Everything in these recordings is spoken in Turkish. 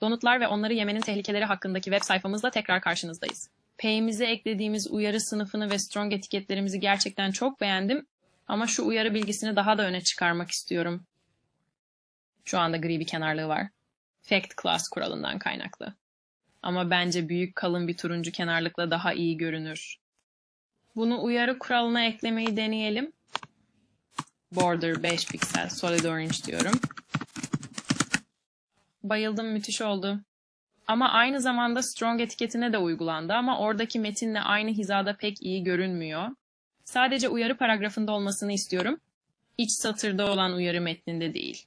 Donutlar ve onları yemenin tehlikeleri hakkındaki web sayfamızda tekrar karşınızdayız. Payimize eklediğimiz uyarı sınıfını ve strong etiketlerimizi gerçekten çok beğendim ama şu uyarı bilgisini daha da öne çıkarmak istiyorum. Şu anda gri bir kenarlığı var. Fact class kuralından kaynaklı. Ama bence büyük kalın bir turuncu kenarlıkla daha iyi görünür. Bunu uyarı kuralına eklemeyi deneyelim. Border 5 piksel solid orange diyorum. Bayıldım müthiş oldu. Ama aynı zamanda Strong etiketine de uygulandı ama oradaki metinle aynı hizada pek iyi görünmüyor. Sadece uyarı paragrafında olmasını istiyorum. İç satırda olan uyarı metninde değil.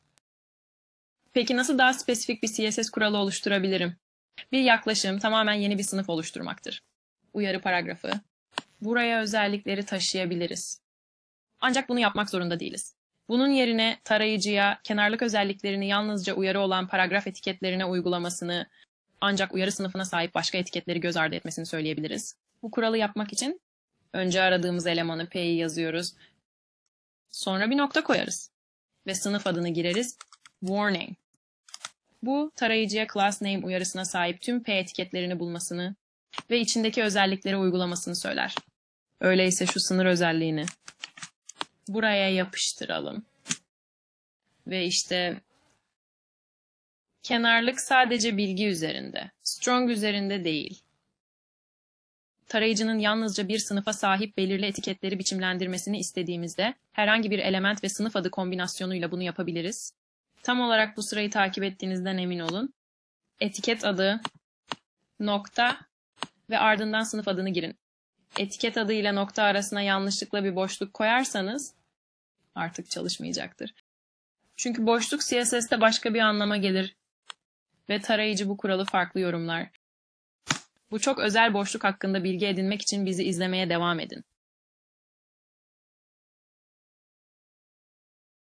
Peki nasıl daha spesifik bir CSS kuralı oluşturabilirim? Bir yaklaşım tamamen yeni bir sınıf oluşturmaktır. Uyarı paragrafı. Buraya özellikleri taşıyabiliriz. Ancak bunu yapmak zorunda değiliz. Bunun yerine tarayıcıya kenarlık özelliklerini yalnızca uyarı olan paragraf etiketlerine uygulamasını ancak uyarı sınıfına sahip başka etiketleri göz ardı etmesini söyleyebiliriz. Bu kuralı yapmak için önce aradığımız elemanı P'yi yazıyoruz. Sonra bir nokta koyarız ve sınıf adını gireriz. Warning. Bu tarayıcıya class name uyarısına sahip tüm P etiketlerini bulmasını ve içindeki özellikleri uygulamasını söyler. Öyleyse şu sınır özelliğini buraya yapıştıralım. Ve işte kenarlık sadece bilgi üzerinde, strong üzerinde değil. Tarayıcının yalnızca bir sınıfa sahip belirli etiketleri biçimlendirmesini istediğimizde herhangi bir element ve sınıf adı kombinasyonuyla bunu yapabiliriz. Tam olarak bu sırayı takip ettiğinizden emin olun. Etiket adı, nokta ve ardından sınıf adını girin etiket adı ile nokta arasına yanlışlıkla bir boşluk koyarsanız artık çalışmayacaktır. Çünkü boşluk CSS'te başka bir anlama gelir ve tarayıcı bu kuralı farklı yorumlar. Bu çok özel boşluk hakkında bilgi edinmek için bizi izlemeye devam edin.